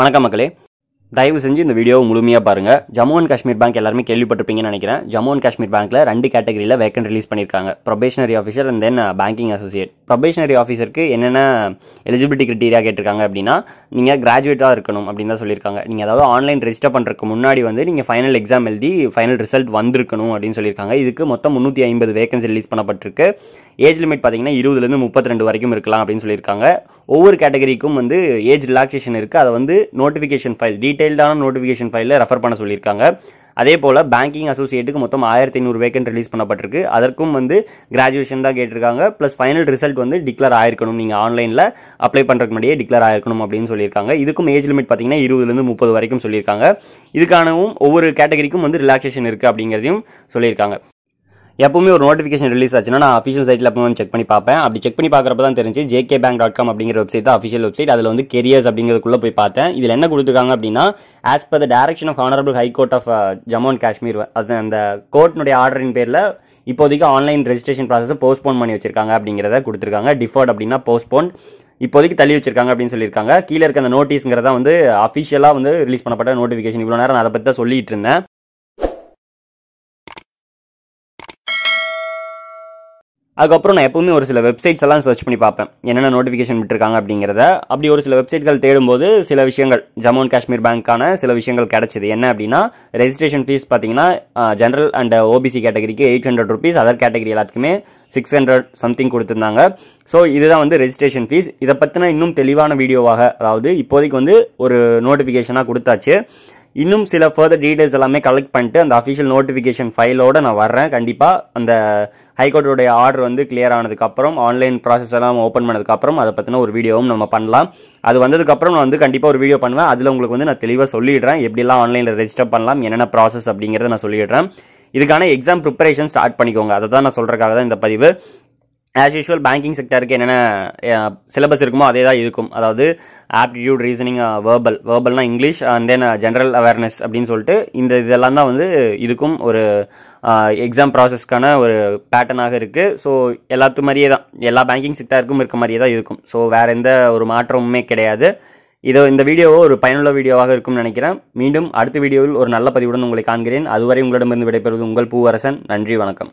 வணக்கம் மக்களே தயவு செஞ்சு இந்த வீடியோவை முழுமையாக பாருங்கள் ஜம்மு அண்ட் காஷ்மீர் பேங்க் எல்லாருமே கேள்விப்பட்டிருப்பீங்கன்னு நினைக்கிறேன் ஜம்மு அண்ட் காஷ்மீர் பேங்க்கில் ரெண்டு கேட்டகரியில் வேக்கன் ரிலீஸ் பண்ணியிருக்காங்க probationary officer and then banking associate probationary ஆஃபீஸருக்கு என்னென்ன எலிஜிபிலிட்டி கிரிட்டீரியா கேட்டிருக்காங்க அப்படின்னா நீங்கள் கிராஜுவேட்டாக இருக்கணும் அப்படின்னு தான் சொல்லியிருக்காங்க நீங்கள் அதாவது ஆன்லைன் ரெஜிஸ்டர் பண்ணுறதுக்கு முன்னாடி வந்து நீங்கள் ஃபைனல் எக்ஸாம் எழுதி ஃபைனல் ரிசல்ட் வந்திருக்கணும் அப்படின்னு சொல்லியிருக்காங்க இதுக்கு மொத்தம் முந்நூற்றி ஐம்பது வேகன்சி ரிலீஸ் பண்ணப்பட்டிருக்கு ஏஜ் லிமிட் பார்த்தீங்கன்னா இருபதுலேருந்து முப்பத்தி ரெண்டு வரைக்கும் இருக்கலாம் அப்படின்னு சொல்லியிருக்காங்க ஒவ்வொரு கேட்டகரிக்கும் வந்து ஏஜ் ரிலாக்ஸேஷன் இருக்குது அதை வந்து நோட்டிஃபிகேஷன் ஃபைல் டீட்டெயில்டான நோட்டிஃபிகேஷன் ஃபைலில் ரெஃபர் பண்ண சொல்லியிருக்காங்க அதே போல் பேங்கிங் அசோசியேட்டுக்கு மொத்தம் ஆயிரத்தி ஐநூறு வேக்கன்ட் ரிலீஸ் பண்ணப்பட்டிருக்கு அதற்கும் வந்து கிராஜுவேஷன் தான் கேட்டிருக்காங்க ப்ளஸ் ஃபைனல் ரிசல்ட் வந்து டிக்ளேர் ஆயிருக்கணும் நீங்கள் ஆன்லைனில் அப்ளை பண்ணுறதுக்கு முன்னாடியே டிக்ளேர் ஆயிருக்கணும் அப்படின்னு சொல்லியிருக்காங்க இதுக்கும் ஏஜ் லிமிட் பார்த்தீங்கன்னா இருபதுலேருந்து முப்பது வரைக்கும் சொல்லியிருக்காங்க இதுக்கானவும் ஒவ்வொரு கேட்டகரிக்கும் வந்து ரிலாக்ஸேஷன் இருக்குது அப்படிங்கிறதையும் சொல்லியிருக்காங்க எப்பவுமே ஒரு நோட்டிஃபிகேஷன் ரிலீஸ் ஆச்சுன்னா நான் அஃபிஷியல் சைட்டில் எப்போ செக் பண்ணி பார்ப்பேன் அப்படி செக் பண்ணி பார்க்குறப்ப தான் தெரிஞ்சு ஜேகே பேங்க் டாட் காம் அப்படிங்கிற வெப்சைட் தான் அஃபிஷியல் வெப்சைட் அதில் வந்து கெரியர்ஸ் அப்படிங்கிறதுக்குள்ள போய் பார்த்தேன் இதில் என்ன கொடுத்துருக்காங்க அப்படின்னா as per the direction of honourable court of Jammu and Kashmir அது அந்த கோர்ட்னுடைய ஆர்டரின் பேரில் இப்போதைக்கு ஆன்லைன் ரெஜிஸ்ட்ரேஷன் ப்ராசஸ் போஸ்ட்போன் பண்ணி வச்சிருக்காங்க அப்படிங்கிறத கொடுத்துருக்காங்க டிஃபர்ட் அப்படின்னா போஸ்ட்போன் இப்போதைக்கு தள்ளி வச்சிருக்காங்க அப்படின்னு சொல்லியிருக்காங்க கீழே இருக்க அந்த நோட்டீஸ்ங்கிறத வந்து அஃபிஷியலாக வந்து ரிலீஸ் பண்ணப்பட்ட நோட்டிஃபிகேஷன் இவ்வளோ நேரம் அதை பற்றி தான் சொல்லிட்டு இருந்தேன் அதுக்கப்புறம் நான் எப்போவுமே ஒரு சில வெப்சைட்ஸ் எல்லாம் சர்ச் பண்ணி பார்ப்பேன் என்னென்ன நோட்டிஃபிகேஷன் விட்டுருக்காங்க அப்படிங்கிறத அப்படி ஒரு சில வெப்சைட்கள் தேடும்போது சில விஷயங்கள் ஜம்மு அண்ட் காஷ்மீர் பேங்க்கான சில விஷயங்கள் கிடச்சிது என்ன அப்படின்னா ரெஜிஸ்ட்ரேஷன் ஃபீஸ் பார்த்தீங்கன்னா ஜென்ரல் அண்ட் ஓபிசி கேட்டகரிக்கு eight hundred rupees other category எல்லாத்துக்குமே சிக்ஸ் ஹண்ட்ரட் சம்திங் கொடுத்துருந்தாங்க ஸோ இதுதான் வந்து ரெஜிஸ்ட்ரேஷன் ஃபீஸ் இதை பற்றின இன்னும் தெளிவான வீடியோவாக அதாவது இப்போதைக்கு வந்து ஒரு நோட்டிஃபிகேஷனாக கொடுத்தாச்சு இன்னும் சில ஃபர்தர் டீட்டெயில்ஸ் எல்லாமே கலெக்ட் பண்ணிட்டு அந்த அஃபிஷியல் நோட்டிஃபிகேஷன் ஃபைலோடு நான் வர்றேன் கண்டிப்பாக அந்த ஹைகோர்ட்டோடைய ஆர்டர் வந்து கிளியர் ஆனதுக்கப்புறம் ஆன்லைன் ப்ராசஸ் எல்லாம் ஓப்பன் பண்ணதுக்கப்புறம் அதை பற்றின ஒரு வீடியோவும் நம்ம பண்ணலாம் அது வந்ததுக்கப்புறம் நான் வந்து கண்டிப்பாக ஒரு வீடியோ பண்ணுவேன் அதில் உங்களுக்கு வந்து நான் தெளிவாக சொல்லிடுறேன் எப்படிலாம் ஆன்லைனில் ரெஜிஸ்டர் பண்ணலாம் என்னென்ன ப்ராசஸ் அப்படிங்கிறத நான் சொல்லிடுறேன் இதுக்கான எக்ஸாம் ப்ரிப்பரேஷன் ஸ்டார்ட் பண்ணிக்கோங்க அதை தான் நான் சொல்கிறக்காக தான் இந்த பதிவு ஆஸ் யூஷுவல் பேங்கிங் செக்டருக்கு என்னென்ன சிலபஸ் இருக்குமோ அதே தான் இருக்கும் அதாவது ஆப்டிடியூட் ரீசனிங் வேர்பல் வேர்பல்னா English and then general awareness அப்படின்னு சொல்லிட்டு இந்த இதெல்லாம் தான் வந்து இதுக்கும் ஒரு எக்ஸாம் ப்ராசஸ்க்கான ஒரு பேட்டர்னாக இருக்குது ஸோ எல்லாத்து மாதிரியே தான் எல்லா பேங்கிங் செக்டருக்கும் இருக்க மாதிரியே தான் இருக்கும் ஸோ வேறு எந்த ஒரு மாற்றமுமே கிடையாது இதோ இந்த வீடியோவோ ஒரு பயனுள்ள வீடியோவாக இருக்கும்னு நினைக்கிறேன் மீண்டும் அடுத்த வீடியோவில் ஒரு நல்ல பதிவுடன் உங்களை காண்கிறேன் அதுவரை உங்களிடமிருந்து விடைபெறுவது உங்கள் பூவரசன் நன்றி வணக்கம்